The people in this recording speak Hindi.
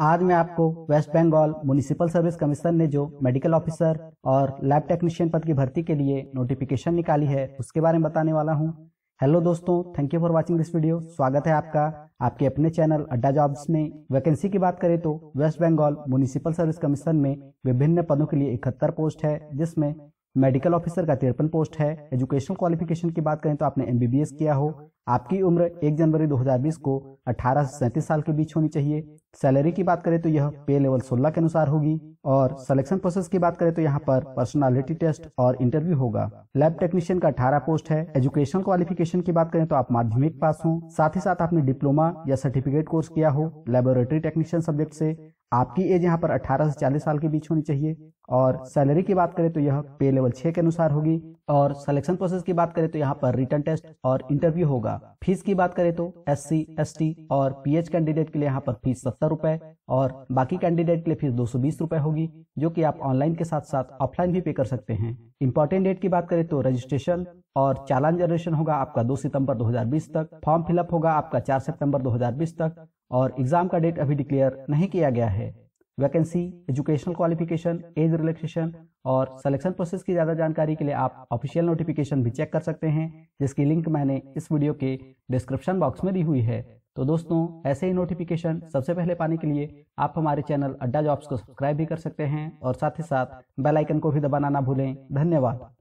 आज मैं आपको West Bengal municipal service commission ने जो मेडिकल ऑफिसर और लैब टेक्नीशियन पद की भर्ती के लिए नोटिफिकेशन निकाली है उसके बारे में बताने वाला हूं। हेलो दोस्तों thank you for watching this video स्वागत है आपका आपके अपने चैनल अड्डा जॉब्स में वैकेंसी की बात करें तो West Bengal municipal service commission में विभिन्न पदों के लिए इकहत्तर पोस्ट है जिसमें मेडिकल ऑफिसर का तिरपन पोस्ट है एजुकेशनल क्वालिफिकेशन की बात करें तो आपने एमबीबीएस किया हो आपकी उम्र 1 जनवरी 2020 को 18 से सैंतीस साल के बीच होनी चाहिए सैलरी की बात करें तो यह पे लेवल 16 के अनुसार होगी और सिलेक्शन प्रोसेस की बात करें तो यहाँ पर पर्सनालिटी टेस्ट और इंटरव्यू होगा लैब टेक्नीशियन का अठारह पोस्ट है एजुकेशनल क्वालिफिकेशन की बात करें तो आप माध्यमिक पास हो साथ ही साथ आपने डिप्लोमा या सर्टिफिकेट कोर्स किया हो लेबोरेटरी टेक्नीशियन सब्जेक्ट से आपकी एज यहाँ पर 18 से 40 साल के बीच होनी चाहिए और सैलरी की बात करें तो यह पे लेवल 6 के अनुसार होगी और सिलेक्शन प्रोसेस की बात करें तो यहाँ पर रिटर्न टेस्ट और इंटरव्यू होगा फीस की बात करें तो एससी, एसटी और पीएच कैंडिडेट के लिए यहाँ पर फीस सत्तर रुपए और बाकी कैंडिडेट के लिए फीस दो सौ बीस रुपए होगी जो की आप ऑनलाइन के साथ साथ ऑफलाइन भी पे कर सकते हैं इंपॉर्टेंट डेट की बात करें तो रजिस्ट्रेशन और चालान जनरेशन होगा आपका 2 सितंबर 2020 तक फॉर्म फिलअप होगा आपका 4 सितंबर 2020 तक और एग्जाम का डेट अभी डिक्लेयर नहीं किया गया है vacancy educational qualification age relaxation और सिलेक्शन प्रोसेस की ज़्यादा जानकारी के लिए आप ऑफिशियल नोटिफिकेशन भी चेक कर सकते हैं जिसकी लिंक मैंने इस वीडियो के डिस्क्रिप्शन बॉक्स में दी हुई है तो दोस्तों ऐसे ही नोटिफिकेशन सबसे पहले पाने के लिए आप हमारे चैनल अड्डा जॉब्स को सब्सक्राइब भी कर सकते हैं और साथ ही साथ बेलाइकन को भी दबाना ना भूलें धन्यवाद